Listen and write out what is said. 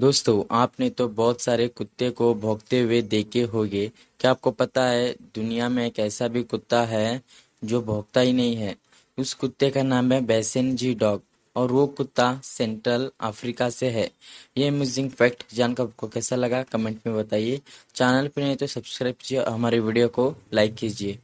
दोस्तों आपने तो बहुत सारे कुत्ते को भोगते हुए देखे होंगे क्या आपको पता है दुनिया में एक ऐसा भी कुत्ता है जो भोगता ही नहीं है उस कुत्ते का नाम है बैसेन जी डॉग और वो कुत्ता सेंट्रल अफ्रीका से है ये अमेजिंग फैक्ट जानकर आपको कैसा लगा कमेंट में बताइए चैनल पर नहीं तो सब्सक्राइब कीजिए हमारे वीडियो को लाइक कीजिए